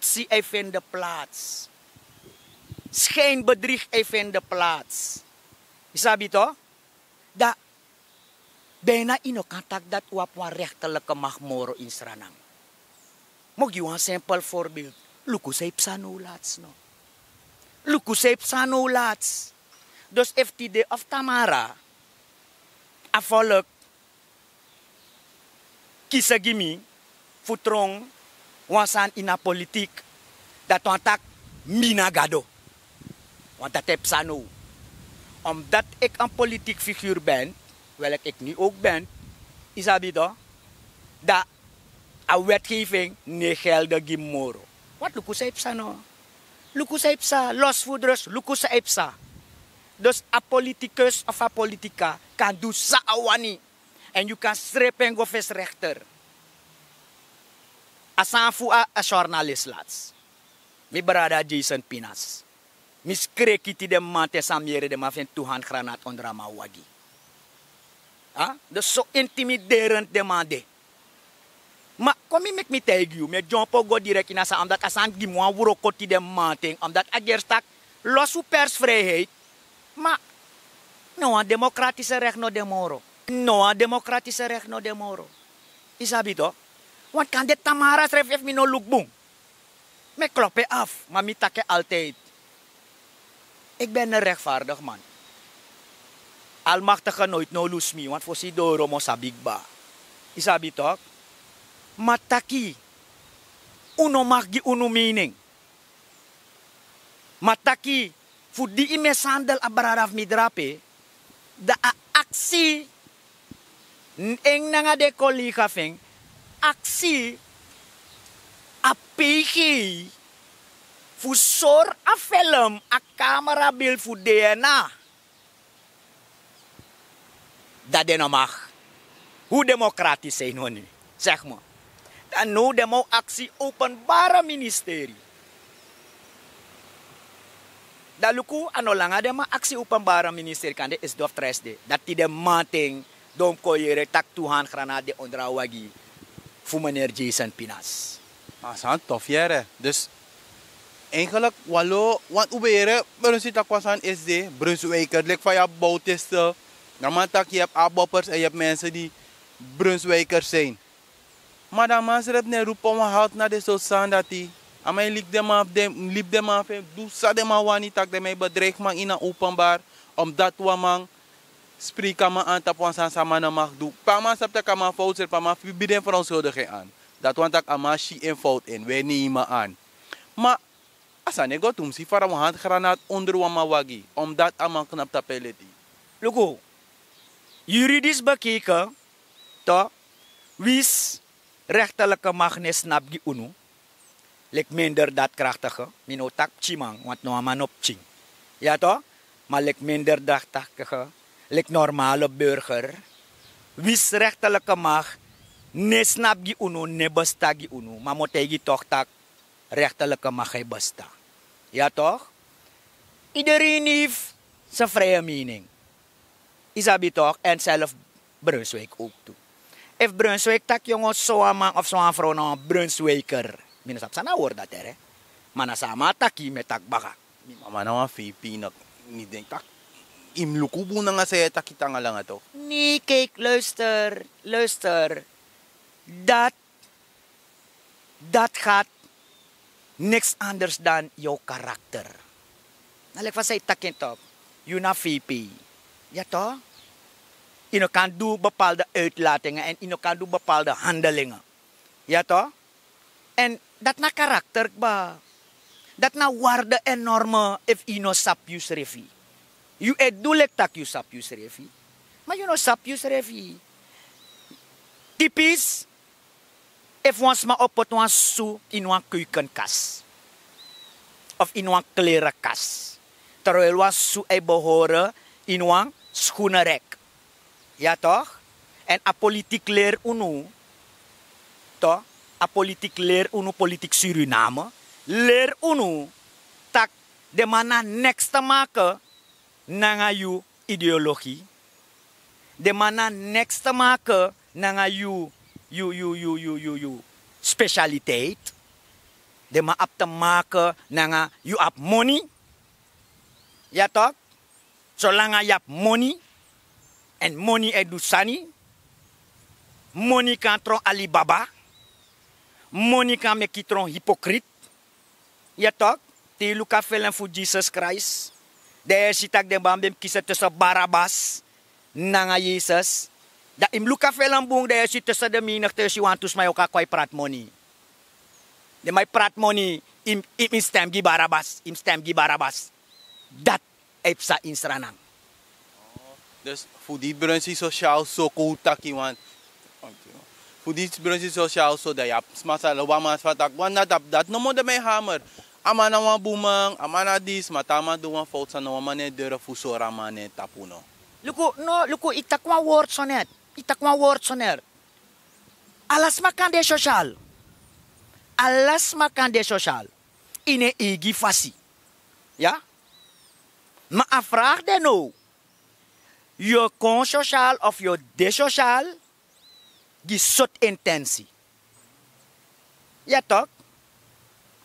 Politie heeft in de plaats. Schijnbedrieg heeft in de plaats. Isabi toch? Dat bijna ino contact dat wap wan rechterlijke macht in Sranang. Mag je een simpel voorbeeld. Luku zei psano no. Luku zei psano Dus FTD of Tamara. Afolok. kisagimi, gimi. Futrong wan in ina politik dat wan tak mina gado. Want dat heb Sano. Nou. Omdat ik een politiek figuur ben, welk ik nu ook ben, is dat dan? Dat een wetgeving niet gelde gimoro. Wat Lukusa heeft Sano? Nou? Lukusa heeft sa, losvoeders, Lukusa heeft sa. Dus een politicus of een politica kan doen sa awani. En je kan strepen go rechter. Asanfou a jornalist laatst. Mi brada Jason Pinas. Mi skreki ti dem man de samyere dem tuhan granat ondra ma wagi. Ha? De zo intimiderend demande. Maar kom ik met me tegen me jompo John Pogo direct in asa, omdat asan gimwa wuro koti dem manting, omdat agerstak los vrijheid. Ma, no a democratische recht no demoro. No a democratische recht no demoro. Isabi toch? Wat kan dit Tamara nou, schrijf heeft me no Me kloppen af, maar ke takke altijd. Ik ben een rechtvaardig man. Almachtige nooit no lose me, want voor si doro mo sabigba. Isabi toch? Mataki. Uno magi uno meaning. Mataki. Voor die ime sandal abararaf midrape. Da a aksi. Eng nanga de kolika feng actie, APG fusor, sor a film a camera bil DNA dat de nou mag hoe democratisch zijn we nu zeg maar dan nu de mo nou actie openbare ministerie dat luku ano nou langa de ma actie openbare ministerie kan de is dof tres de dat die de mating dom koyere tak tuhan granade ondrawagi voor meneer Jason Pinas. Ah, san tof jere. Dus eigenlijk, walo, want hoe beren, Brunsie Takwasan is de het like van je Bautisten. Normaal tak je hebt aboppers en je hebt mensen die Brunswijkers zijn. Maar dan man ze roep roepen, maar houdt naar de soort dat die. En mij liep de af, liep de af, doe sa de man wani tak de mij bedreigd mag in een openbaar. Omdat we man spreekkama aan tapuan san sama na mag doen. Pama sapta kama fout ser pama bieden verontschuldiging aan. Dat want ik amashi in fout in. Wij nemen aan. Maar asane go tum si fara hand granaat onder wama wagi. Omdat aman knap tapeleti. logo. Juridisch bekeken. To. Wies rechterlijke magnet snap die unu. Lek minder daadkrachtige. Minotak chimang. Want no aman op ching. Ja toch? Maar lek minder daadkrachtige like normale burger. Wis rechtelijke macht, ne snap gi uno, ne besta gi uno. Maar moet gi toch tak rechtelijke macht hij besta. Ja toch? Iedereen heeft zijn vrije mening. Isabi toch? En zelf Brunswijk ook toe. If Brunswijk tak jongens zo'n man of zo'n vrouw naar Brunswijker. Minasap sap. hoor dat er hè. Maar nasama tak met tak baka. Mama nou een VP, niet denk tak nga 임루구부 나가세다 기땅알랑아도 니 케이크 luister luister dat dat gaat niks anders dan jou karakter nalek van sy takin top you na VP ja to ino kan doen bepaalde uitlatingen en ino kan doen bepaalde handelingen ja to and dat na karakter ba dat na waarde enorme norme if ino sap use revie You edulek tak you sap you srefi. Maar je no sap you srefi. Typisch. Even ons maar op het ons in een keukenkast. Of in een klerenkast. Terwijl was zo e behoren in een schoenenrek. Ja toch? En a politiek leer unu. Toch? A politiek leer unu politiek Suriname. Leer unu. Tak de mana next te maken nangayu ideologi, di next mana next tema you you yu yu yu yu yu yu yu specialiteit de ma up tema ke nanga ap money ya tok so je hebt money and money edusani, money kantor Alibaba money kan meki tron hypocrite ya tok tilu luka for Jesus Christ de sitak de bambem kisa sa Barabas nanga Jesus. Da im luka felambung de si tesa de minak te si wantus mayo ka prat moni. De may prat moni im im stem gi Barabas, im stem gi Barabas. Dat epsa insranang. Oh, dus voor sosial so sociaal zo goed tak sosial so die brunsie dat smasa lawa mas fatak wan dat dat no mo de hamer. amana wan bumang, amana dis, matama do wan faults sana wan mane dere fusora mane tapuno. Luku, no, luku, itakwa word wan woord sonet. Ik word wan Alas makan de social. Alas makan de social. Ine igi fasi. Ja? Ma een de nou. kon social of your social social, soort intensi ya tok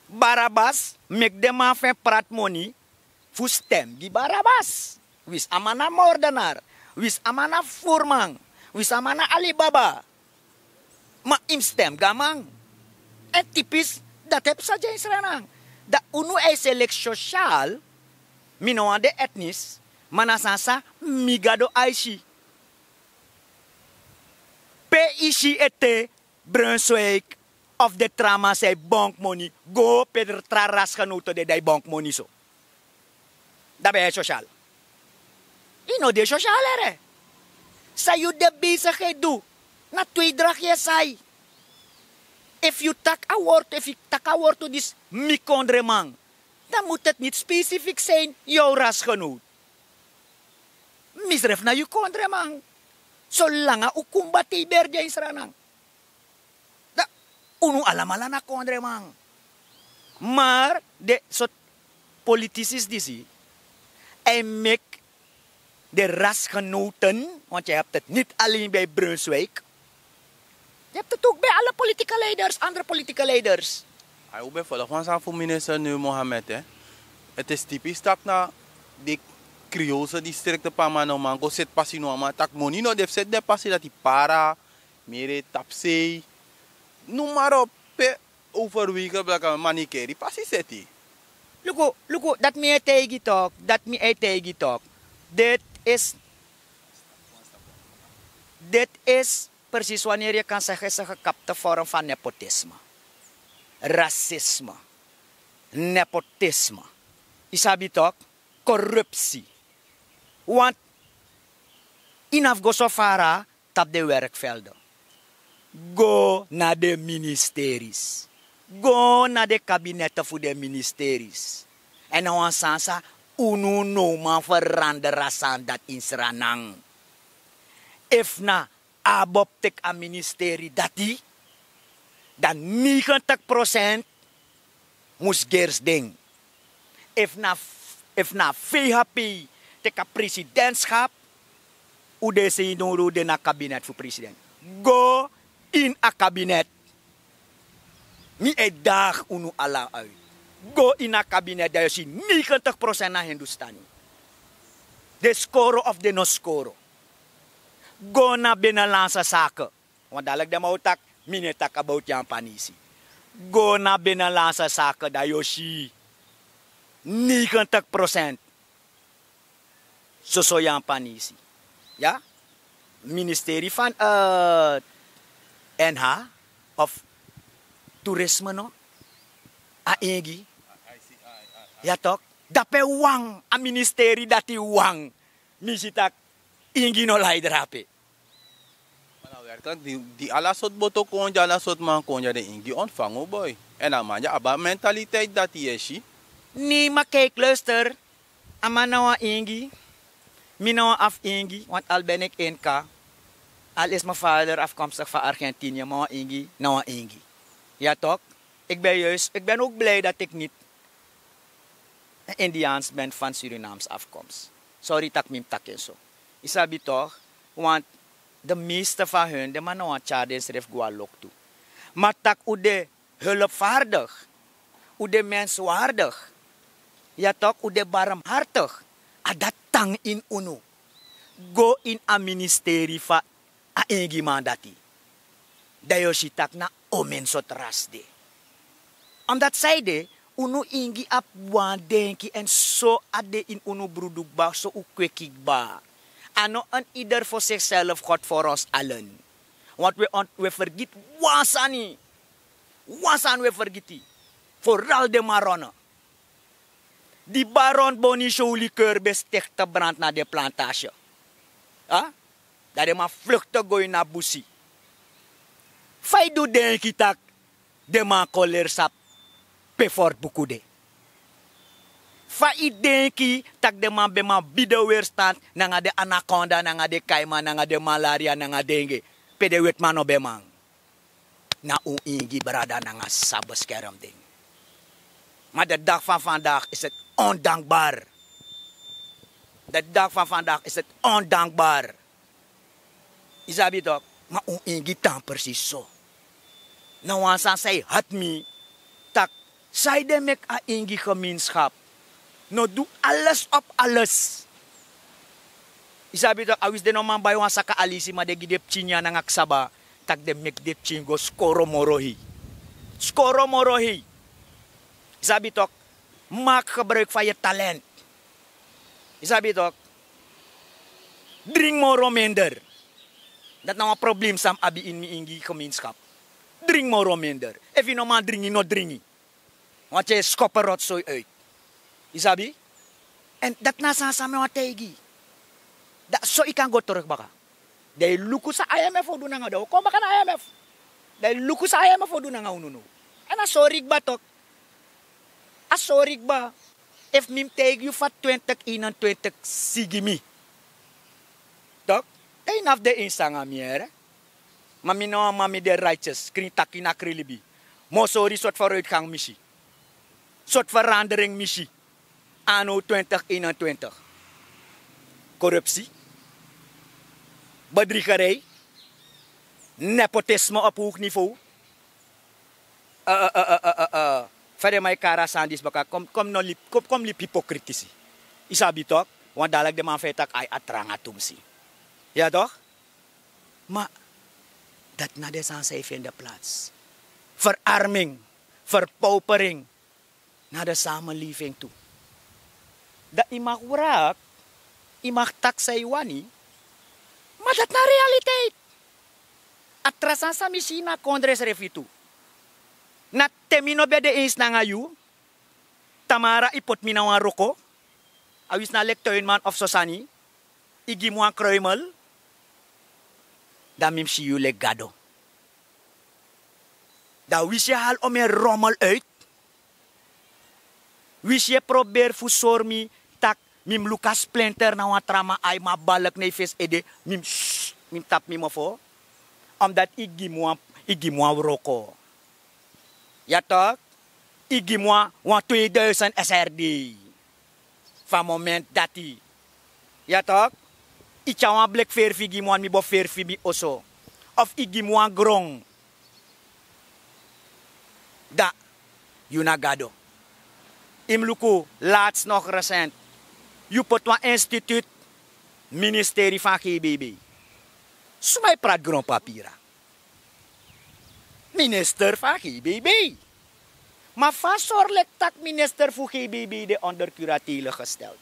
Barabas make de man prat moni, fustem stem di Barabas. Wis amana mordenar, wis amana furmang, wis amana Alibaba. Ma im stem gamang. Et tipis dat heb saja isrenang. Da unu e selek social de etnis manasansa migado aishi. p ici c e brunswick of the trauma say bank money go traras kanuto de day bank money so. Dabe ben social de social ere. Say you de bezigheid do Na twee drag say. If you tak a word, if you tak a word to this mikondremang, dan moet het niet specifiek zijn jouw rasgenoot. Misref na you kondremang. mang solanga ukumbati berja in isranang Uno allemaal naar andere mang. Maar de soort politici die zie, en maakt de rasgenoten, want je hebt het niet alleen bij Brunswijk. Je hebt het ook bij alle politieke leiders, andere politieke leiders. Ik ben volgens van zijn minister nu Mohammed. Hè. Het is typisch dat na die Creoolse districten van Manomang, nou, go zit passie no, maar tak monino, def set de passie dat die para, mire, tapsei. Noem maar op, pe overwegen welke die passie zit hij. look, dat me tegen talk, dat me eh, tegen talk. Dit is, dit is precies wanneer je kan zeggen, is een gekapte vorm van nepotisme. Racisme. Nepotisme. Isabi talk, corruptie. Want in Afgosofara tap de werkvelden. Go naar de ministeries. Go naar de kabinetten voor de ministeries. En dan sansa unu no man veranderen dat in Sranang. If na abop tek a ministerie dat die, dan 90% moest gers ding. If na, if na VHP tek a presidentschap, u de se de na kabinet voor president. Go in a kabinet. Mi e dag unu ala uit. Go in a kabinet, daar is 90% naar Hindustani. De score of de no score. Go naar binnenlandse zaken. Want dadelijk de moutak, mine tak about jan panisi. Go naar binnenlandse zaken, daar is 90%. Zo so, so jan panisi. Ja? Ministerie van uh, NH of toerisme no? AEG. Ja toch? Dape wang a ministeri dati wang. Misitak ingi no leidrape. Kan di, di alasot boto konja alasot man konja de ingi ontvangen boy. En dan manja aba mentaliteit dat die is. Nee, maar kijk, luister. Ama ingi. minawa af ingi, want al ben ik 1K. Al mijn vader afkomstig van Argentinië, maar Ingi, nou Ingi. Ja toch? Ik ben juist, ik ben ook blij dat ik niet een Indiaans ben van Surinaams afkomst. Sorry dat ik tak en zo. Isabi toch? Want de meeste van hun, de mannen aan Tjadens ref gualok toe. Maar tak hoe de hulpvaardig, hoe de menswaardig, ja toch, hoe de barmhartig, ah, dat tang in uno. Go in a ministerie van aing gimandati. Dayositak na omen so rasde. Omdat zijde, unu ingi ap wan denki en so ade in unu ba so u ba. Ano an ieder voor zichzelf, God voor ons allen. Want we, on, we forget wasani. Wasan we vergiti. foral de marona. Die baron boni show Liqueur besticht te brand na de plantage. Huh? dat de ma vluchten gooi naar busi. Fai do den kitak, de ma koler sap, pefor bukude. Fai den ki, tak de ma be ma bide weer stand, nanga de anaconda, nanga de kaima, nanga de malaria, nanga dengue. Pede wet man op man. Na u ingi brada nanga sabeskerm ding. Maar de dag van vandaag is het ondankbaar. De dag van vandaag is het ondankbaar. Isabitok, mauingi tang persiso. Nawasa say hatmi, tak say demek a ingi gemeenschap No do alles op alles. Isabitok, awis de noman bayo wasa ka alisi madegi depcinya nang aksaba. Tak demek de go skoro morohi. Skoro morohi. Isabitok, mak gebruik van je talent. Isabitok, drink more minder. dat nou een probleem sam abi in mi ingi gemeenschap. Drink maar minder. Even normaal drinken, no drinken. Want je schoppen rotzooi uit. Isabi? En dat na sa sa mga tegi. zo so ikan go terug baka. Dai luku sa IMF odu na nga daw. Ko maka na IMF. Dai luku sa IMF odu na nga ununu. Ana sorry ba tok? ba? If mim tegi you fat 20 inan sigimi. Enough de insang miere. Mami no mami de righteous, kini takina krilibi. Mo sorry soort misi, missie. Soort verandering misi. Anno 2021. korupsi, Bedriegerij. Nepotisme op hoog niveau. Uh, uh, uh, Verder mijn kara sandis baka. Kom, kom, no lip, kom, kom lip hypocritici. Isabi tok. Want dadelijk de man fetak ay atrangatum si. Ja ya, toch? Maar dat nadert aan zij vinden plaats. Verarming, verpaupering naar de samenleving toe. Dat werk, je mag tak wani, maar dat na realiteit. Atrasan sa misina kondres refitu. Na temino bede is na ngayu, tamara ipot minawa roko, awis na lektoin man of sosani, igi muang kroymel, Dan mim si yu le gado. Dan wish ye hal omen romol eit. Wish ye prober fousor mi tak mim lukas splenter nan wan trama ay ma balak ney fes ede. Mim shhh, mim tap mi mofo. Om dat igi mwa, igi mwa wroko. Yatok. Igi mwa wan 2000 SRD. Fa momen dati. Yatok. ik tya een blik ferfi gi mi bo fi mi oso of i gi een grong da yu gado im luku laatst nog recent yu pot instituut ministerie van GBB sumay prat grong papira minister van GBB maar lek tak minister van GBB de onder curatiele gesteld.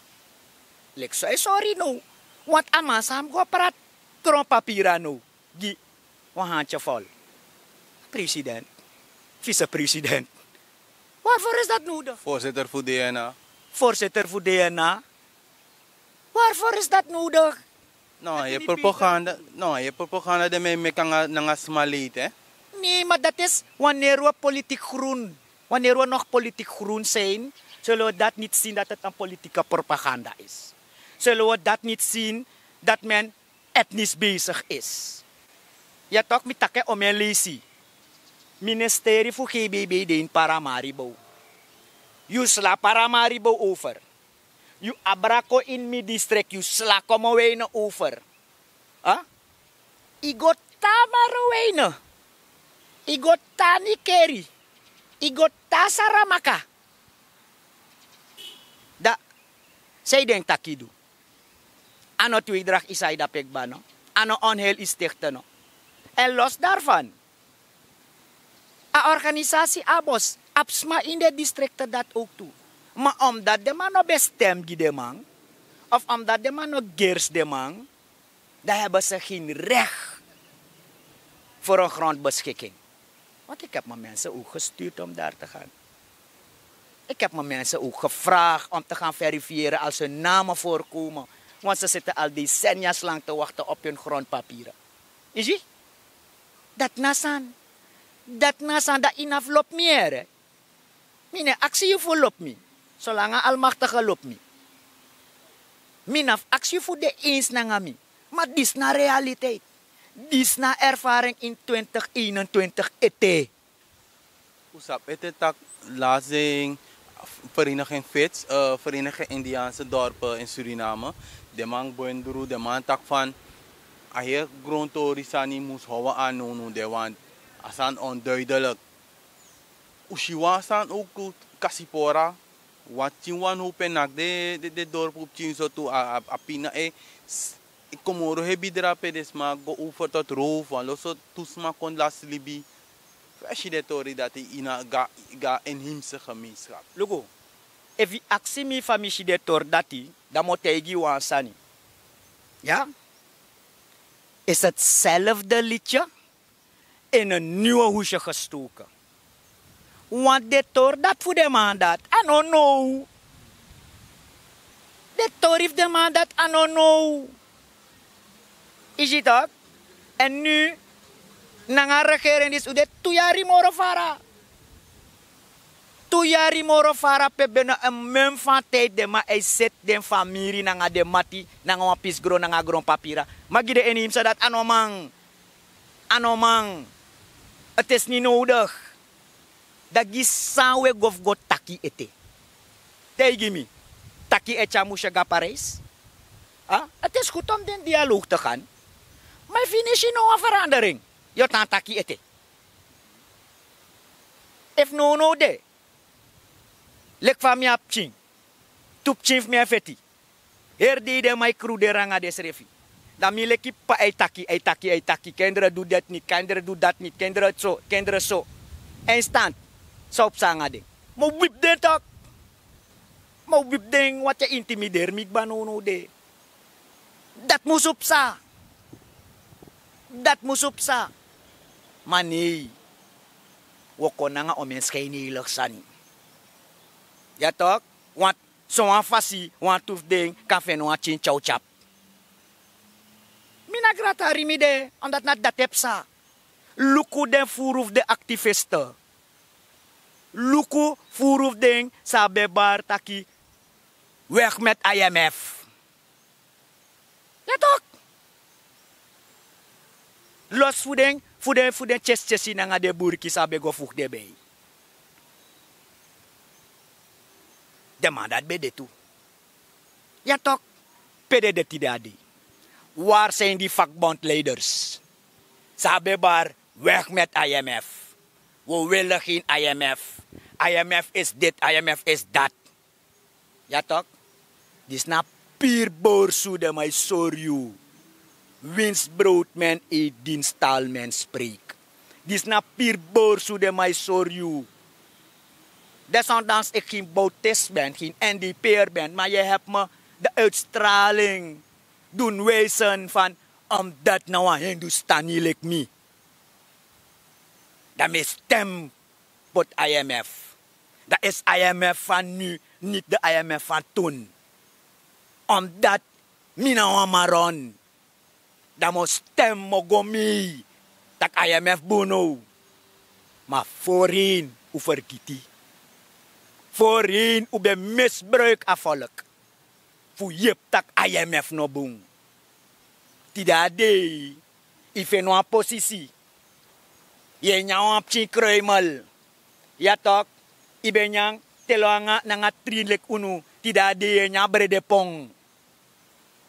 Lek like, eh, sorry nou want ama sam go prat trompa pirano nou. gi wahandje vol. President, vicepresident. Waarvoor is dat nodig? Voorzitter voor DNA. Voorzitter voor DNA. Waarvoor is dat nodig? Nou, je propaganda, nou, je propaganda de mee kan nga smalit, hè? Nee, maar dat is wanneer we politiek groen, wanneer we nog politiek groen zijn, zullen we dat niet zien dat het een politieke propaganda is. zullen we dat niet zien dat men etnisch bezig is. Ja toch, met takke om een lezing. Ministerie voor GBB in Paramaribo. Je sla Paramaribo over. You abrako in mi district, you sla komowene over. Huh? Igo tamarowene. Igo tani keri. Igo tasaramaka. Da, zij denkt takidu. Ano tuidrach Aan pegbano? Ano is istichtano? En los daarvan. A organisatie abos, absma in de districten dat ook toe. Maar omdat de man nog bestemd die de man, of omdat de man nog geers de man, dan hebben ze geen recht voor een grondbeschikking. Want ik heb mijn mensen ook gestuurd om daar te gaan. Ik heb mijn mensen ook gevraagd om te gaan verifiëren als hun namen voorkomen. Want ze zitten al decennia lang te wachten op hun grondpapieren. Is je? Dat nasan. Dat nasan, dat inaflop meer. Mine actie voor loop me. Zolang almachtige lop me. Mine actie voor de eens na me. Maar dit is na realiteit. Dit is na ervaring in 2021 ete. Oesap, ete tak lazing, vereniging FITS, uh, vereniging Indiaanse dorpen in Suriname de man boenduru de man tak fan a je grondtori sani moest houden aan de want asan onduidelijk ushiwa san ook kasipora wat chinwan hopen de de de dorp op chinso tu a a pina e komoro he bidra pe go over tot roof want loso tusma kon las libi Fashion dat hij in ga ga, ga himse gemeenschap. Logo, evi aksi mi fa mi si de tor dati dan mo teigi wan sani. Ja? Is the liedje in een nieuwe hoesje gestoken. Want de tor dat voor de man dat. I don't no. De if de man dat. I don't no. Is het dat? En nu, na een regering is, de toejari morofara tuyari moro fara pebe na en même de ma e set den famiri nanga de mati na wan pis gro nanga gro papira. Magide enim eni himsa dat anomang. Anomang. Het is niet nodig. Dat gisawe gof go taki ete. Tegen me. Taki echa chamu ga Parijs. Ah, het is den dialoog te gaan. Maar e finish no verandering. yo tan taki ete. If no no de. lek fami ap tup chin fmi afeti erdi de mai kru de ranga de srefi da mi leki pa ai e taki ai e taki ai e taki kendra du dat ni kendra du dat ni kendra so kendra so instant sop sanga de mo wip de tak mo wip ding wat je intimideer mi banono de dat mo sa dat mo sa mani wokona omenskaini omen laksani Ya tok, wat so wan fasi, wan tuf ding, kafe no chin chow chap. Mina grata rimide, dat nat dat epsa. Luku den furuf de activiste. Luku furuf ding sa bebar taki weg met IMF. Ya tok. Los fudeng, fudeng, fudeng, ches chesi nanga de burki sa bego fuk de demadat bede tu. ya tok, pede de War sen di fak bond leaders. Sabe bar weg met IMF. Wo willen IMF. IMF is dit, IMF is dat. dis ya na pir snap pier boorsoede, my sorry. brood men din stal men spreek. Dis na pier sudah my you. descendans, ik geen Bautist ben, geen NDP'er ben, maar je hebt me de uitstraling doen wezen van omdat nou een Hindustani lijkt me. Dat mijn stem voor IMF. Dat is IMF van nu, niet de IMF van toen. Omdat mina Maron. Dat mijn stem mogomi. Dat IMF bono. Maar voorheen, hoe vergiet voorheen u bij misbruik aan volk. Voor je tak IMF no boom. Tidak ada. Ife no posisi. Ye nyawa pci kreumel. Ya tok. Ibe nyang teloanga nanga trilek unu. Tidak ada ye nyabre pong.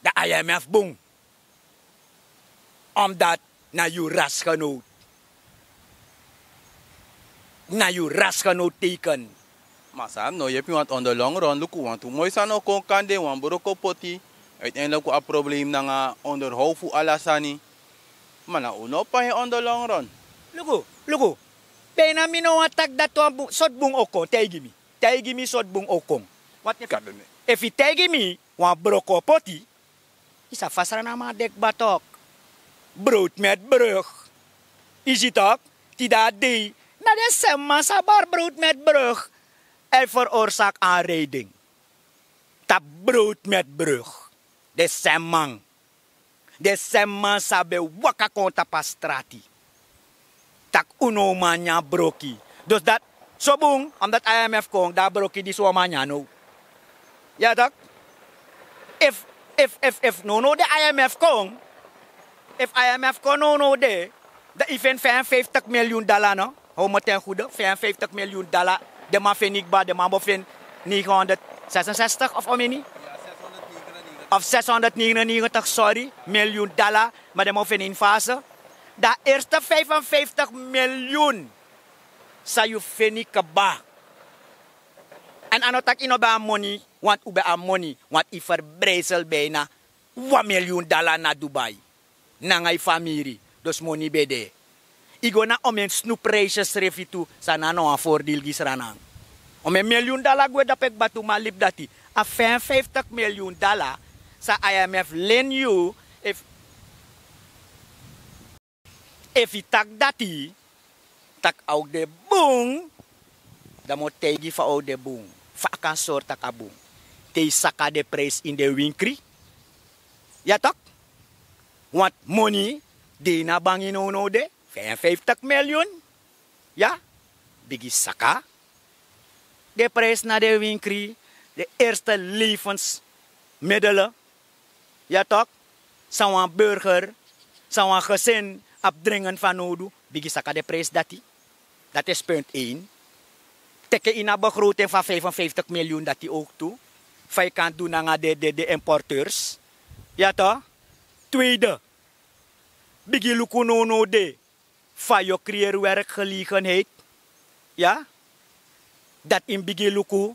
De IMF boom. Omdat na je rasgenoot. Na je rasgenoot teken. Masam no yepi want on the long run luku want tu moisa no kon kande wan boroko poti. luku a problem nga on the hofu alasani. Mana uno pa on the long run. Luku, luku. Pena mino atak dat wan sot bung oko tegi mi. Tegi mi sot bung okong. Wat ne kadone. If you tegi mi wan boroko poti. Isa fasra nama dek batok. Brut met brug. Isi het Tidak di. Naar de semma sabar brut met brug. Hij veroorzaak aanrijding. Dat brood met brug. De semang. De semang sabe waka konta pastrati. Tak uno manya broki. Dus dat, zo omdat IMF kon, dat broki die zo manya no. Ja dat? If, if, if, if, no no de IMF kon. If IMF kon nou, no no de. De event 55 miljoen dollar no. Hou me ten goede, 55 miljoen dollar de Mafinikba, de Mambofin 966 of om niet? Of 699, sorry, miljoen dollar, maar de Mofin in fase. De eerste 55 miljoen zou je vinden ba. En aan het ino bij money, want u bij money, want ik verbrezel bijna 1 miljoen dollar naar Dubai. Naar mijn familie, dus money bede. Igo na om yang snu precious ref itu sana no affordil gisranang. Om yang million dollar gue dapat batu malip dati. A five tak million dollar sa IMF lend you if if tak dati tak au de bung da mo tegi fa au de bung fa akan sor tak abung. Te saka de price in de winkri. Ya tak? Want money? na bangi no no de? 55 miljoen. Ja, bigi saka. De prijs naar de winkel, de eerste levensmiddelen. Ja toch? Zou een burger, zou een gezin opdringen van nodig. Bigi saka de prijs dat die. Dat is punt 1. Tekken in een begroting van 55 miljoen dat die ook toe. vijf kan doen aan de, de, de importeurs. Ja toch? Tweede. Bigi lukunono de van je gelegenheid. Ja? Dat in Bigiluku.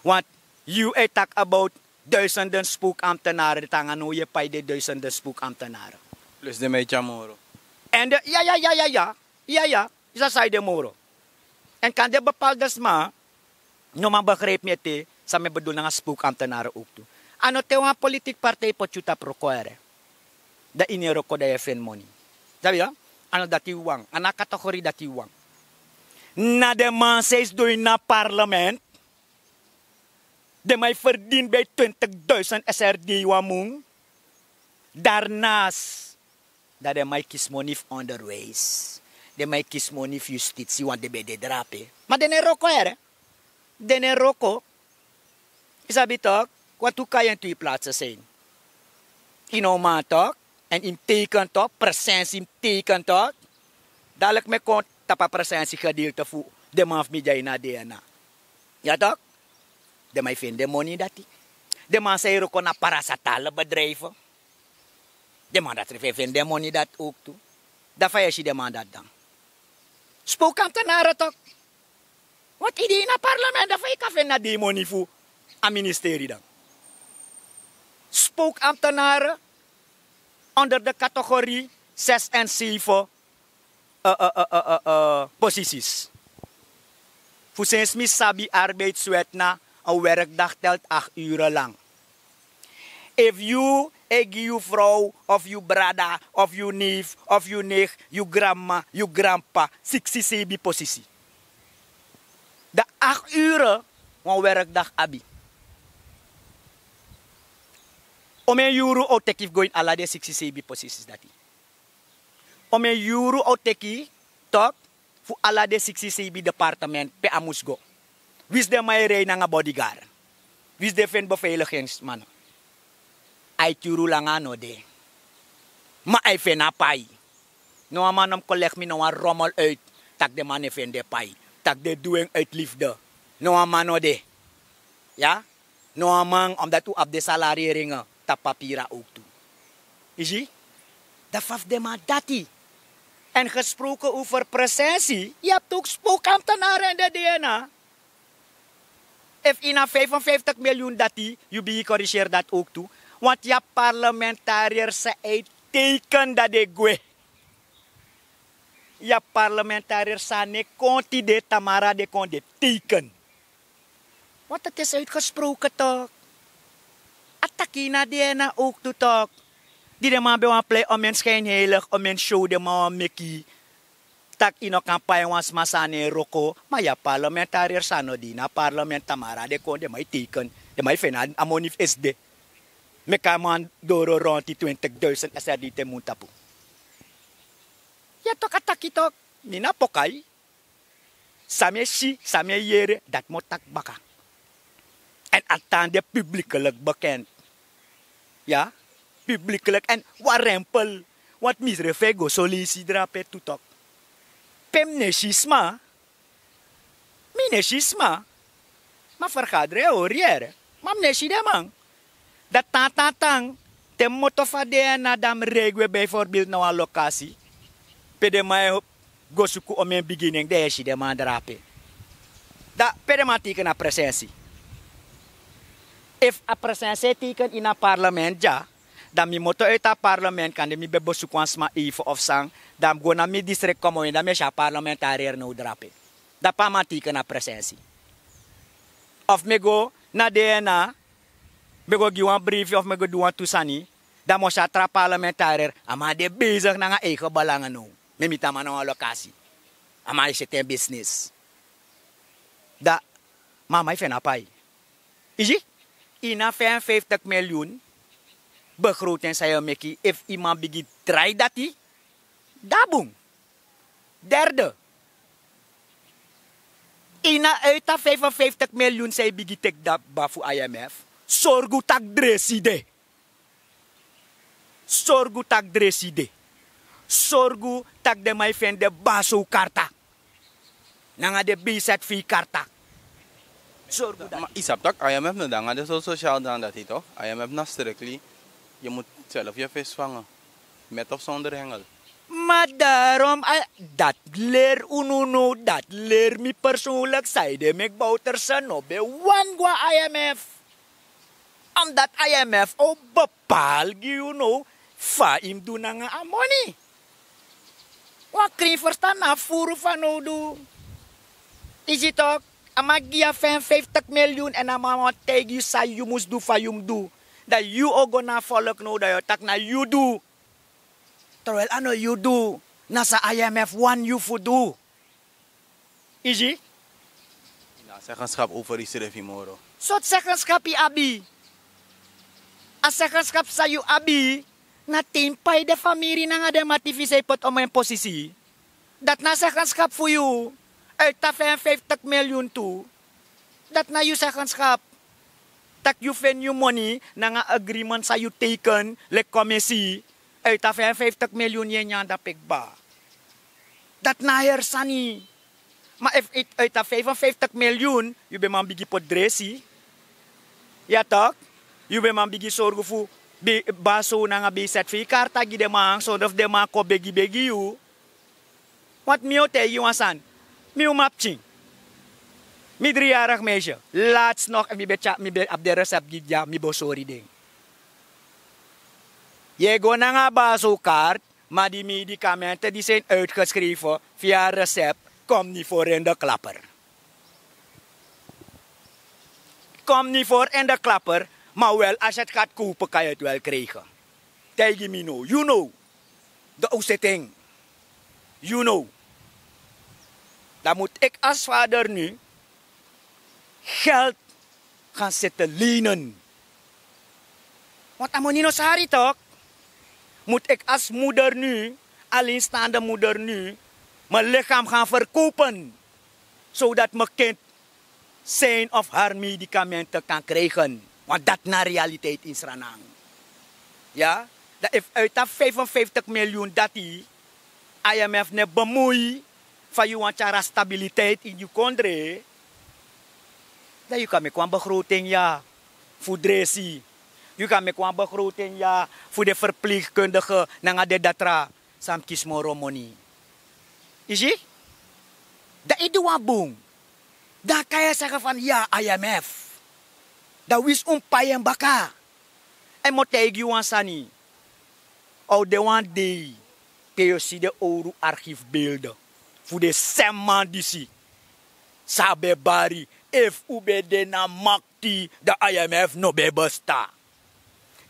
Want you talk about duizenden spookambtenaren. De Tanganoje bij de duizenden spookambtenaren. Plus de meidje Moro. En de, ja, ja, ja, ja, ja. Ja, ja. Dat zei de Moro. En kan de bepaalde sma, no maar begrijp me te, sa bedoel nga spookambtenaren ook toe. Ano te wa politiek partij chuta prokoere. Da inero ko da je fin money. Sabi ja? ano datiwang, ana kategori datiwang. Na de man says door na parlement, de mij verdient bij 20.000 SRD wamung. Daarnaast, dat de mij kismonif onderwijs. De mij kismonif justitie, want de bij de drape. Maar de neroko er, de ne Is dat toch? Wat u kayen in i plaatsen zijn? In ma toch? En in teken toch, presensi in teken toch. Dadelijk me kon tapa presentie gedeelte voor de man van mij na DNA. Ja toch? De mij vindt de money dat die. De man zei ook naar parasitale bedrijven. De man dat vindt de money dat ook toe. Dat vijf je de man dat dan. Spookambtenaren toch? Wat idee het parlement, dat vijf kan na die money voor aan ministerie dan. Spookambtenaren onder de categorie 6 en 7 uh, uh, uh, posities. Voor sinds mi sabi arbeidswet een werkdag telt 8 uren lang. If you, ik you vrouw, of je brada, of je neef, of je nicht, je grandma, je grandpa, 67 positie. De 8 uren, een werkdag abi. Om een euro o teki going ala de 67 posities dati. Om een euro o teki tok fu ala de 67 departement pe amusgo. Wis de mai rei na bodyguard. Wis de fen beveiligingsman. Ai turu langano de. Ma ai fen apai. No amanom om collect mi no rommel uit. Tak de man e fen de pai. Tak de doing uit liefde. No man de. Ja? No om omdat u op de ringa papira ook toe. Is ie? Dat vaf de En gesproken over presentie, je hebt ook spookambtenaren in de DNA. If in 55 miljoen dati, je corrigeer dat ook toe. Want je parlementariërs zijn teken dat de gue. Je parlementariërs zijn konti de tamara de konde teken. Want het is uitgesproken toch. taki na na ook toe tok. Di de man be wan play om en schijnheilig, om men show de man meki. Tak ino kampanye wans masane roko, ma ya parlementarier sano di na parlement tamara de kon de mai tiken de mai fena amonif SD. Meka man doro ronti 20.000 asa di te muntapu. Ya tok ataki tok, ni na pokai. Samye si, samye yere, dat mo tak baka. En attende publiekelijk bekend. Ya, Ja? Publiekelijk en what Wat misrevego solicidra pe tutok. ne shisma, Ma vergadere oriere. Mam neshi demang. Dat tang Tem motofadea adam regwe bijvoorbeeld nou een lokasi, Pede mij e gosuku om een beginning de shidamang de da Dat pede ma kena presentie if a in ina parliament ja dan mi moto eta parliament kan de mi bebo ma if of sang dan na mi district komo ina me sha parlementarir no drape da pa matiken a presensi of me go na DNA me go giwan brief of me go do tusani dan mo sha tra parlementarir ama de bezak na nga ko balanga no me mi tama no lokasi ama is e ten business da mama ife e na pai iji Ina vijfenvijftig bekrut yang saya meki. If ima bigi try dati dabung. Derde. Ina of eh, faith tak million saya bigi tek dab bafu IMF. Sorgu tak de Sorgu tak de Sorgu tak de friend de basu karta. nang de bisat fi karta. zorgboedak. Isaptak, IMF na dan, dat is ook sociaal dan dat hij toch? IMF na je moet zelf je vis vangen. Met of zonder hengel. Maar daarom, dat leer ununo, dat leer me persoonlijk, zeide de Boutersen op bij Wangwa IMF. Omdat IMF ook bepaalt, you know, fa im dunanga amoni. Wat kreeg verstaan na voeren van Odo? Is het ook? Amagia fan 50 miljoen en amamat tegen you say you must do for you do. Dat you are gonna follow know dat je tak na you do. Terwijl ano you do. Nasa IMF one you for do. Easy? Na zeggenschap over die Serefimoro. Soort zeggenschap je abi. A zeggenschap sa you abi. Na timpay de familie na nga de mativisa ipot om posisi. Dat na zeggenschap voor you. Eh, tak million tu dat na you seconds kap. Tak you fen you money na nga agreement sa you taken le komisi. Eh ta fen tak million yen yan da ba Dat na her sani. Ma if eh, it eh, eh ta tak million, you be man bigi podresi. Ya tak? You be man bigi sorgo fu be baso na nga be set fi karta gi de man so of de man ko begi begi you. What me o tell you asan? Mijn mapching. mijn driejarig meisje. Laatst nog en mi betja mijn op de recept ja, mi bosori ding. Je go naar nga kaart, maar die medicamenten die zijn uitgeschreven via recept, kom niet voor in de klapper. Kom niet voor in de klapper, maar wel als je het gaat kopen kan je het wel krijgen. Tegen me nou, you know. De oosteting. You know. Dan moet ik als vader nu geld gaan zitten lenen. Want dat moet niet Moet ik als moeder nu, alleenstaande moeder nu, mijn lichaam gaan verkopen. Zodat mijn kind zijn of haar medicamenten kan krijgen. Want dat na realiteit is Ranang. Ja? Dat is uit dat 55 miljoen dat die IMF niet bemoeit van je want stabiliteit in je kondre. dan je kan met een begroting ja, voor dressie. Je kan met een begroting ja, voor de verpleegkundige naar de datra, sam kies moromoni. Is je? Dat is de boom. Dan kan je zeggen van ja, IMF. Dat is een paaien baka. En moet ik je sani. Ou de one day. Kun je de ouro archiefbeelden. Voor de die zie, sabe bari if ube de na makti de IMF no be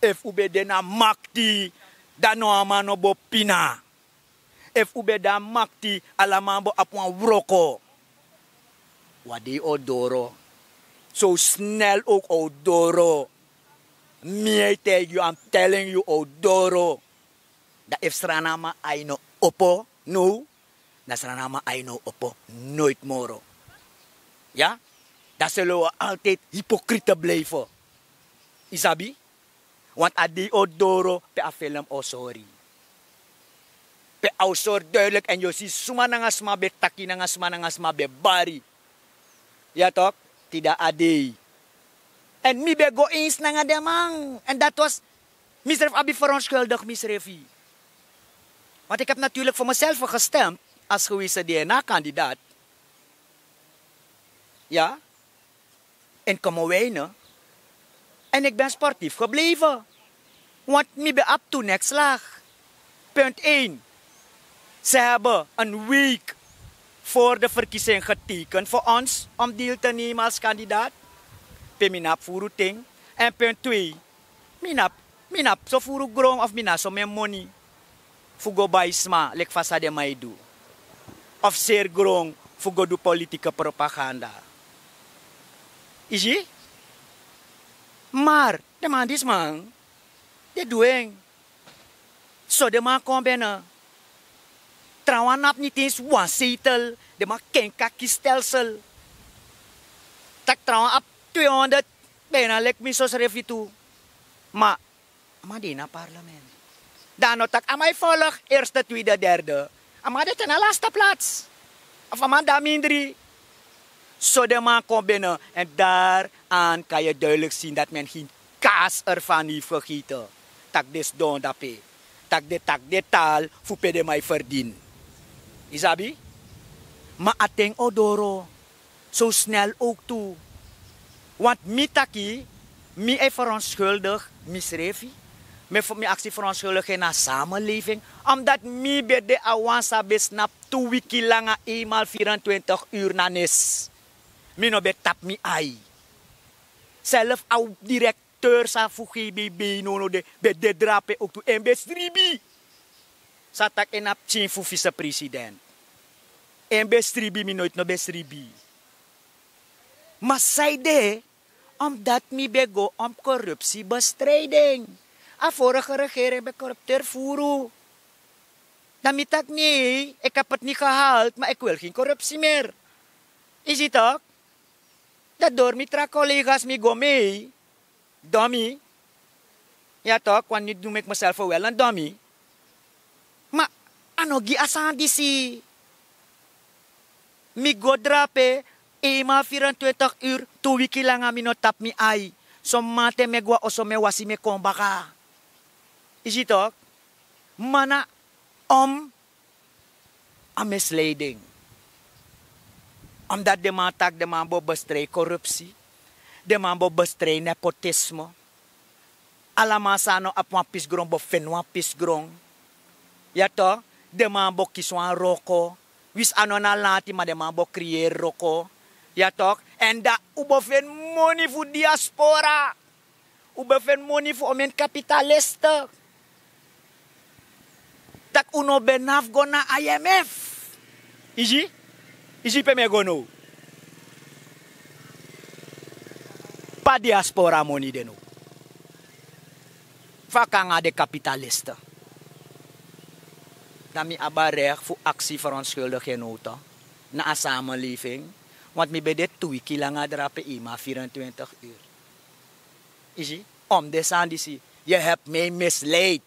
if ube de na makti da no ama no bo pina if ube da makti alaman bo apuan wroko wadi odoro So snel ook odoro me tell you I'm telling you odoro da if sranama I no opo no nama Aino opo nooit Moro. Ja? Dat zullen we altijd hypocrieten blijven. Isabi? Want adio doro pe afelem o oh, sorry. Pe ausor duidelijk en josi suma nangas mabe taki nangas manangas mabe bari. Ja toch? Tidak adi. En mi be go eens nanga demang. En dat was misref abi verontschuldig misrefi. Want ik heb natuurlijk voor mezelf gestemd. Als gewezen dna kandidaat Ja. In Kamerwijnen. En ik ben sportief gebleven. Want ik ben up to next laag. Punt 1. Ze hebben een week voor de verkiezing getekend voor ons om deel te nemen als kandidaat. Peminap voeruting. En punt 2. Minap, minap, zo voeru grong of mina zo mijn money. Fugo baisma, lek fasade de of zeer grong voor de politieke propaganda. Iji? Maar, de man is man. De doing. Zo de man komt binnen. Trouwen op niet eens one zetel. De man kent stelsel. Tak trouwen op 200. Bijna lek me zoals ma, Maar, maar die parlement. Dan tak aan mij volg. Eerste, tweede, derde. Amanda ten laatste plaats. Of Amanda mindri. Sodema komt binnen en daaraan kan je duidelijk zien dat men geen kaas ervan heeft vergeten Tak des don dape. Tak de tak de taal voor de mij verdien. Isabi? Maar ateng odoro. Oh, zo snel ook toe. Want mitaki, mi even onschuldig, misrevi me, me actie verontschuldigen naar samenleving. Omdat mi bij de awansa besnap twee weken langa eenmaal 24 uur na nes. Mi no betap mi ai. Zelf au directeur sa fugi BB no no de be de drape ook toe MB3B en ap chin fu vice-president. MB3B mi nooit no bestribi. Maar zij de omdat mi bego om corruptiebestrijding. A ah, vorige regering bij corrupteur Furu. Dan weet ik niet, ik heb het niet gehaald, maar ik wil geen corruptie meer. Is het ook? Dat door mijn collega's me go mee. Dummy. Ja toch, want nu doe ik mezelf wel een dummy. Maar, anogi asandisi. Mi go drape, eenmaal 24 uur, twee wiki lang aan mi tap mi ai. Sommate me gua oso me wasi me kombaka. Is je toch? mannen om een misleiding. Omdat de man tak de man bestrijdt corruptie. De man bestrijdt nepotisme. Allemaal zijn op nou een pisgrond, bevinden een pisgrond. Ja toch? De man kiest een roko. Wis anona lati, maar de man creëert roko. Ja toch? En dat uboven money voor diaspora. Uboven money voor men kapitalisten tak uno benaf gona IMF. Iji? Iji pe gono. Pa diaspora moni deno. Vakanga de nou. kapitalisten. Dami abareg voor actie verontschuldiging nota. Na een samenleving. Want mi bede tuiki langa drape ima 24 uur. Iji? Om de sandisi. Je hebt mij misleid.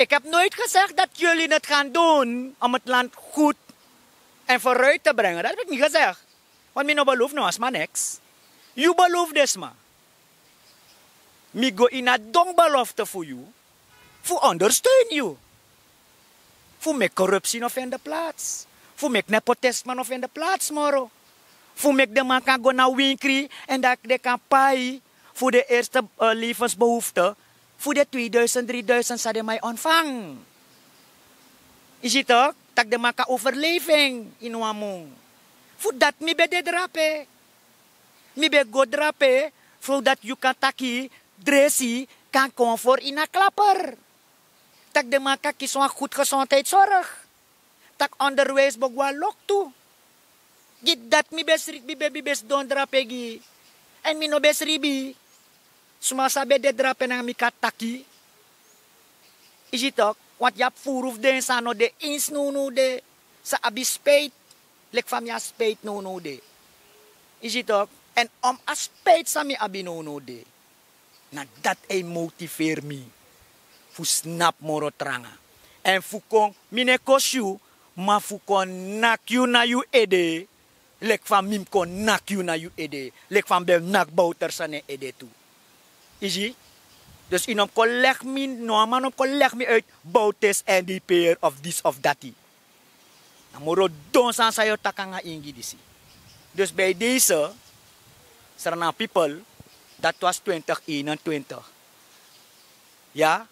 Ik heb nooit gezegd dat jullie het gaan doen om het land goed en vooruit te brengen. Dat heb ik niet gezegd. Want mijn belooft nou maar niks. Je belooft dus maar. Ik ga in een dong belofte voor jou. Voor ondersteun jou. Voor mijn corruptie nog in de plaats. Voor mijn nepotisme of in de plaats, moro. Voor mij de man kan gaan naar winkel en dat ik kan paaien voor de eerste eh, levensbehoeften. Voor dat 2000, 3000 zijn mij may Is Isi ook? Tak de maka overleving in wamu. Voor dat mi bede drape. Mi be go drape. Voor dat yukataki, dresi, kan comfort in a clapper. Tak de maka kiswa kesontai gezondheidszorg. Tak underways begwa lok tu. Git dat mi best rik bi baby best don drapegi. En mi no best ribi. sumasabi dedra penang mikataki. Isitok, wat yap furuf de sano de ins nunu nou de sa abispeit lek famia speit nunu nou de. Isitok, en om aspeit sami mi nou de. Na dat e motiveer mi. Fu snap moro tranga. En fu kon mine kosyu, ma fu kon nak na ede. Lek famim mim kon nak na ede. Lek fam bel nak bouter sane ede tu. Iji, Dus inom kolleg mi, normaal op collect mi uit, boutes en die peer of this of that. Namoro don san sayo takanga ingi disi. Dus bij deze, Serna people, dat was 2021. ya,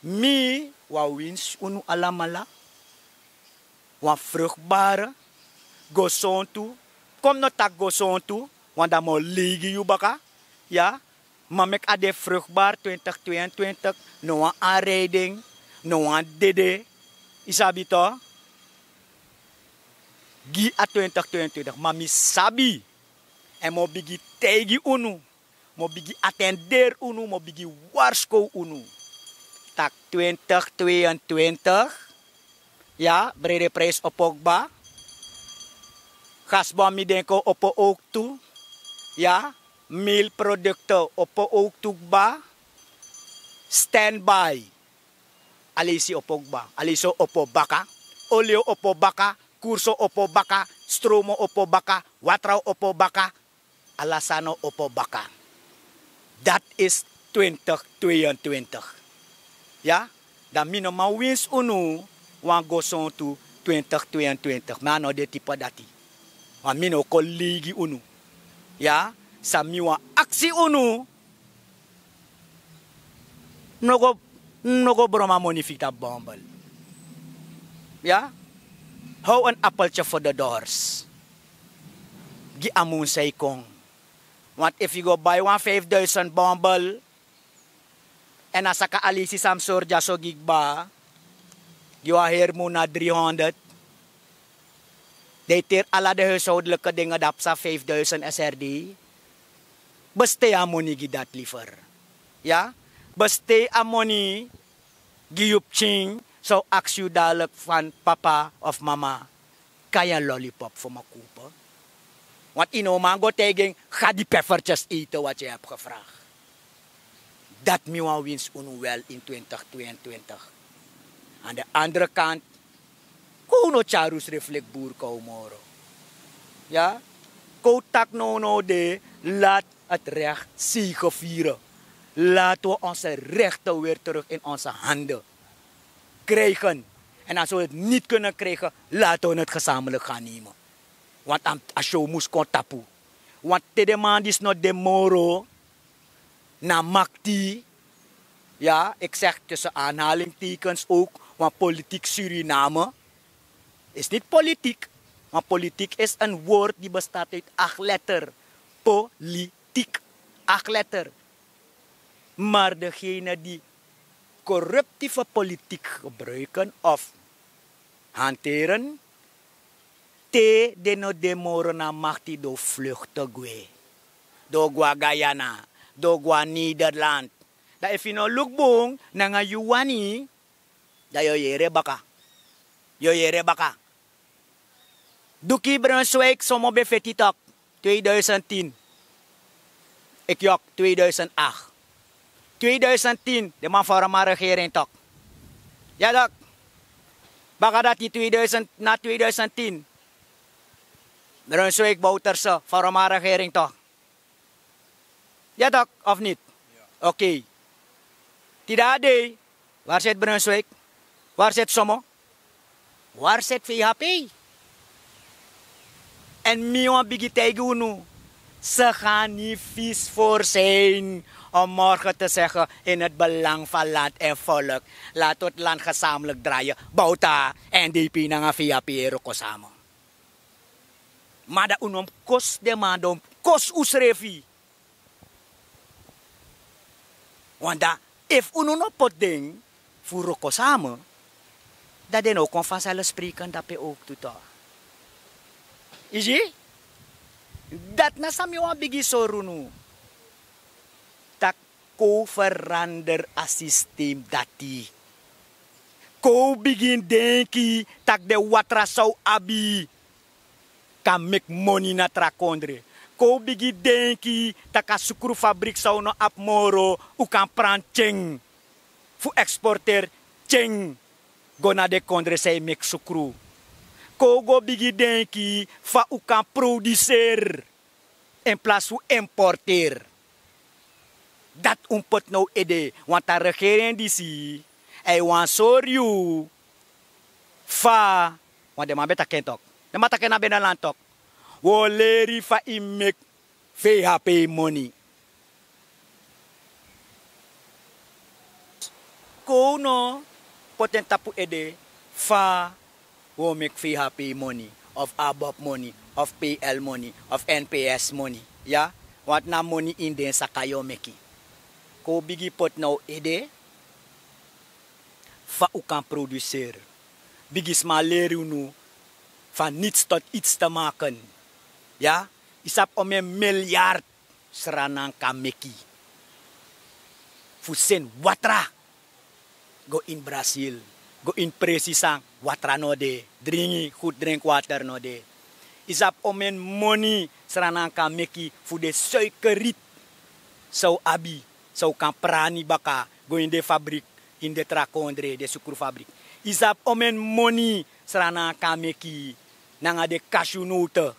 mi wawins unu alamala, wa vruchtbare, gosontu, kom no tak gosontu, wanda mo ligi yubaka, ja, ya? Maar ik had vruchtbaar 2022. No aanrijding. No een dede. Isabi toch? Gi a 2022. Maar ik sabi. En ik bigi tegen unu. Ik bigi attender unu. Ik bigi warsko unu. Tak 2022. Ja, brede prijs op Pogba. Gasbom mi denko op ook toe. Ja, Mil mealproducten opo ook stand standby alisi opo ba aliso opo baka olio opo baka kurso opo baka stromo opo baka watrao opo baka alasano opo baka that is 2022 ya. dan mino ma wins unu go goson tu 2022 mano de tipo dati wan mino koligi unu yeah? miwa aksi unu nogo nogo broma monifita bombal ya how an apple cha for the doors gi amun say kong what if you go buy one five thousand bombal and asaka alisi samsur jaso gigba you are here muna 300 They tear ala de huishoudelijke dingen dapsa 5000 SRD. Beste amoni dat liver. Ja? Beste amoni giupching so actie dadelijk van papa of mama. Kan een lollipop voor me kopen? Want in mango tegen ga die peffertjes eten wat je hebt gevraagd. Dat Miwan wins wel in 2022. Aan de andere kant, kuno charus reflect boer moro. Ja? Kotak no no de laat het recht zegevieren. Laten we onze rechten weer terug in onze handen krijgen. En als we het niet kunnen krijgen, laten we het gezamenlijk gaan nemen. Want als je moest kon tapu. Want de man is nog de moro. Na makti. Ja, ik zeg tussen aanhalingtekens ook. Want politiek Suriname is niet politiek. Maar politiek is een woord die bestaat uit acht letters. Politiek politiek Maar degene die corruptieve politiek gebruiken of hanteren, te deno demorona machti do vluchten vluchtig Do door Guyana, do Nederland. Da efino lukbong nanga yuwani, da yo yere baka. Yo yere baka. Doekie Brunswijk, sommige bevetitak, 2010. Ik jok 2008. 2010, de man van mijn regering toch. Ja dok. Baka dat 2000, na 2010. Brunswijk Bouterse van mijn regering toch. Ja dok. of niet? Oké. Tidak ada. Waar zit Brunswijk? Waar zit Somo? Waar zit VHP? En mion bigi nu. Ze gaan niet vies voor zijn om morgen te zeggen in het belang van land en volk. Laat het land gezamenlijk draaien. Bouta en die pinanga via Piero Kosamo. Maar dat unom kos de mandom kos usrevi. Want dat, if unom op ding voor Kosamo, dat den nou ook spreken dat je ook doet. Is je? dat na samio bigi sorunu. Tak ko verander a systeem dati. Ko begin denki tak de watra sau abi. Kan make money na trakondre. Ko bigi denki tak a sukru fabrik no ap moro u kan pran ceng. Fu exporter ceng. Gona de kondre say make sukru kogo bigi denki fa u kan producer en plaats van importer Dat pot nou ede, want de regering die si, I e want sorry fa, want de man beta kent de man kent bena lantok, wo We leren fa imek VHP money. Kono potentapu ede fa who make happy money, of ABOP money, of PL money, of NPS money. Yeah? What na money in the saka yo meki? Ko bigi pot now ede, fa ukan kan producer. Bigi sma leer nu, fa niets tot iets te maken. Ja? Isap ome een seranang ka kan meki. Fusen watra. Go in Brazil. Go in presisang. water no de, drink goed drink water no de. Isap omen money seranang meki fu de suikerit. Sau so abi, sau so kan prani baka go in de fabrik, in de trakondre de sukerfabrik. Isap omen money seranang meki nanga de cashew note.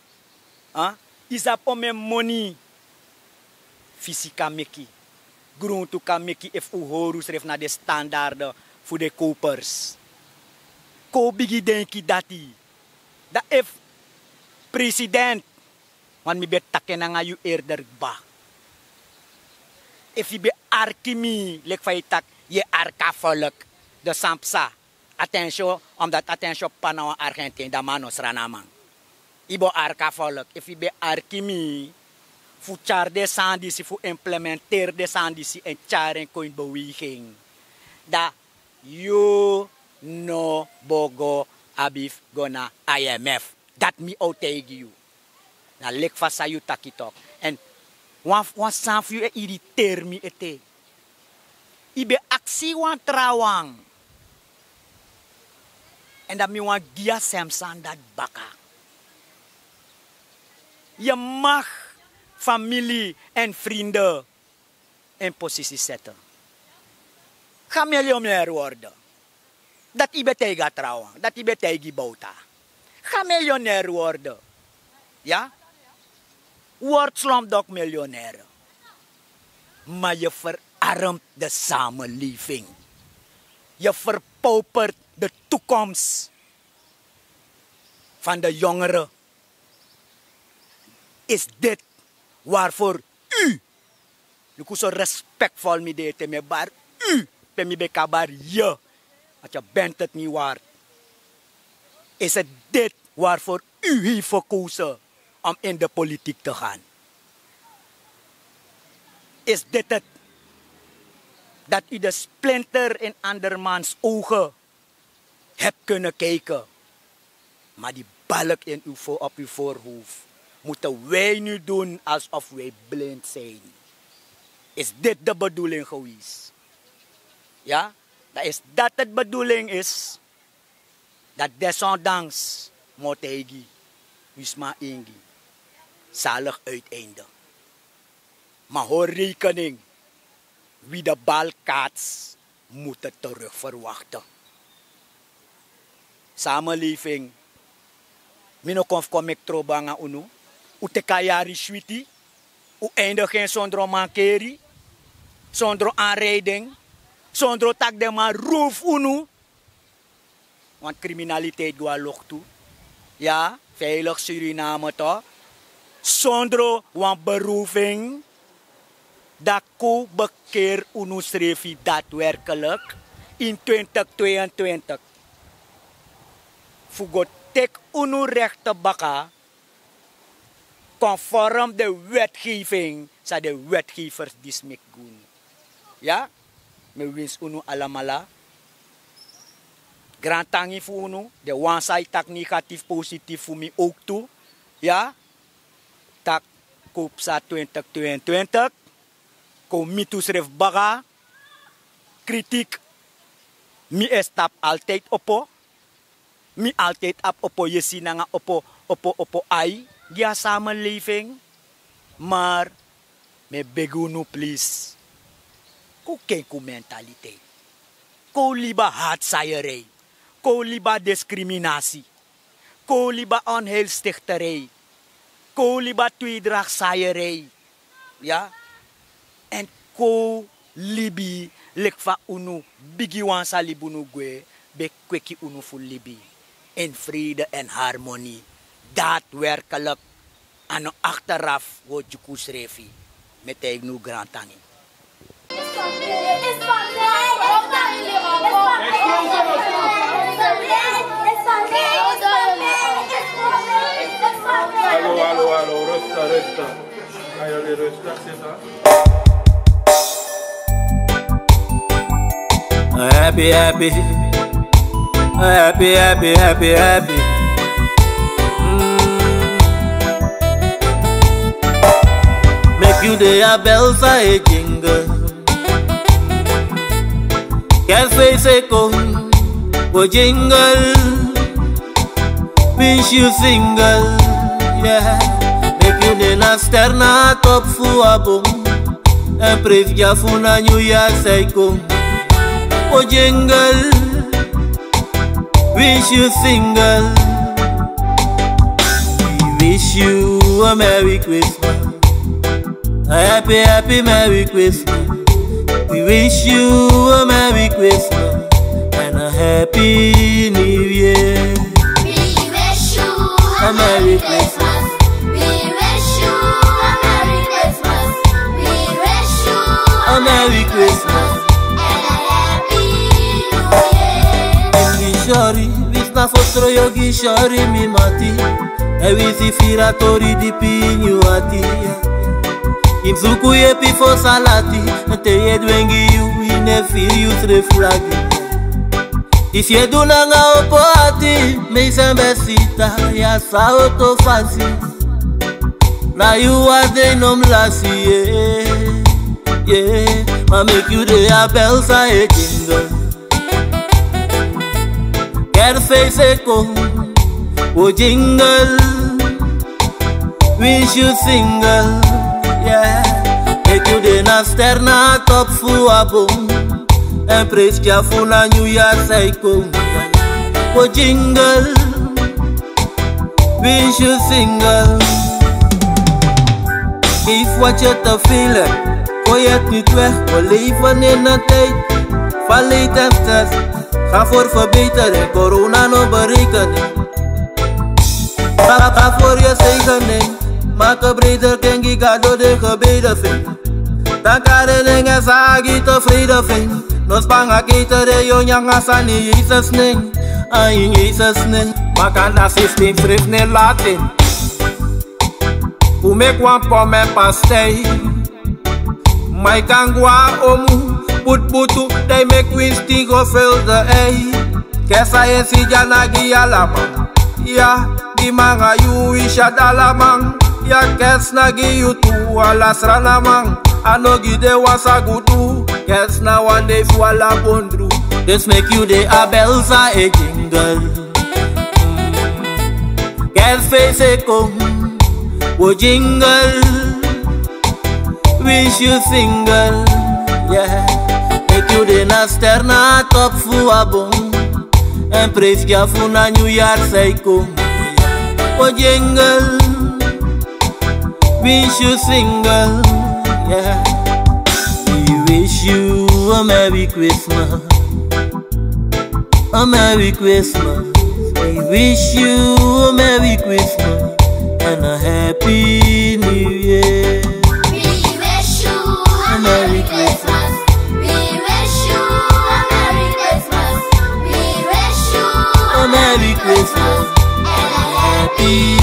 Huh? Isap omen money fisika meki. Gruntu ka meki u horus ref na de standaarden voor de kopers ko bigi denki dati. Da if president wan mi bet taken nga yu erder ba. If be arkimi lek faitak je arka volk de sampsa. Attention omdat attention panaw Argentin da manos ranaman. Ibo arka volk if be arkimi fu char de fu implementer de en char en koin beweging. Da you no bogo abif gona IMF. That me outegi you. Na lek fasa you taki talk. And wan wan san fu eh, irriteer mi ete. Ibe aksi wan trawang. En dat mi wan dia semsan dat baka. Je mag familie en vrienden in positie zetten. Ga miljonair worden dat Ibetij gaat trouwen, dat gaat bouwen. Ga miljonair worden. Ja? Word slomdok miljonair. Maar je verarmt de samenleving. Je verpaupert de toekomst van de jongeren. Is dit waarvoor u, ik zo respectvol met deed, maar u, ik ben je. Want je bent het niet waard. Is het dit waarvoor u heeft verkozen om in de politiek te gaan? Is dit het? Dat u de splinter in andermans ogen hebt kunnen kijken. Maar die balk in uw, op uw voorhoofd moeten wij nu doen alsof wij blind zijn. Is dit de bedoeling geweest? Ja? Dat is het bedoeling is dat desondanks Motegi, Wisma Ingi, zalig uiteinde. Maar hoor rekening, wie de bal kaats, moet het terug verwachten. Samenleving, minokonf kom ik trobanga unu, utekayari switi, u eindigen zonder mankeri, zonder aanrijding, Sondro tak de ma roof unu. Want nou? criminaliteit gwa lok toe. Ja, veilig Suriname toch. Sondro een beroeving. Dako bekeer unu srevi daadwerkelijk in 2022. Fugo tek unu nou rechte baka conform de wetgeving, sa de wetgevers die smik Ja? me wins unu alamala. Grand tangi voor unu. Nou. De one side tak negatief positief voor mij ook toe. Ja. Tak koop sa 2022. Komitus ref baga. Kritiek. Mi estap altijd opo. Mi altijd ap opo Je ziet opo opo opo ai. Die samenleving. Maar me begunu please kokenku mentaliteit. Koliba haatzaaierij. Koliba discriminatie. Koliba onheilstichterij. Koliba tweedraagzaaierij. Ja? En ko libi lekva unu bigiwan salibunu gwe be kweki unu fu libi. In vrede en harmonie. Daadwerkelijk. aan achteraf wo jukusrefi. Met nu grantangi. Allô, allô, allô, resta, resta. Allez, resta, c'est ça. Happy, happy. Happy, happy, happy, happy. Mm. Make you the bell, say jingle. Cafe Seco, oh jingle, pinch you single, yeah. Make you the naster na top fuabo, a brief jafuna new year seco, oh jingle, wish you single. We wish you a Merry Christmas, a happy, happy Merry Christmas. We wish you a Merry Christmas and a Happy New Year. We wish you a Merry Christmas. We wish you a Merry Christmas. We wish you a Merry Christmas and a Happy New Year. Kishori, ecco visna sotro yogi shori mimati. E si firatori di pignuati. imzuku ye pifo salati nte ye dwengi yu ine firi yu tre fulagi ifye nanga opo ati meizembe sita ya sao to fasi na yu ade no mlasi ye ye ma make you a abel sa e jingle quer face eco o jingle wish you single yeah Etude na ster na top fu abom En preskia fu na New York saiko Wo oh, jingle Wish you single Geef wat je te veel Gooi het niet weg, we leven in a tijd Van leed en for Ga voor verbetering, corona no berekening Ga voor je zegening Banca brida quem gigado de cabida fim Da cara de essa guita frida fim Nos banga guita de yo nyanga sani Jesus ning Ai Jesus ning Makana sistem frif ne latin Pume kwa pome pastei Mai kangwa omu Put putu they make wins tigo fill the A Kesa esi jana gialama Yeah, di mga yuwisya dalamang Ya kes na giyutu alas ranamang Ano gide wasagutu Kes na one day fuala pondru This make you day a bells a jingle Kes face a come, Wo jingle Wish you single Yeah Make you day na top fu abong Impressie afuna New York Psycho Oh jingle Wish you single Yeah We wish you a Merry Christmas A Merry Christmas We wish you a Merry Christmas ti.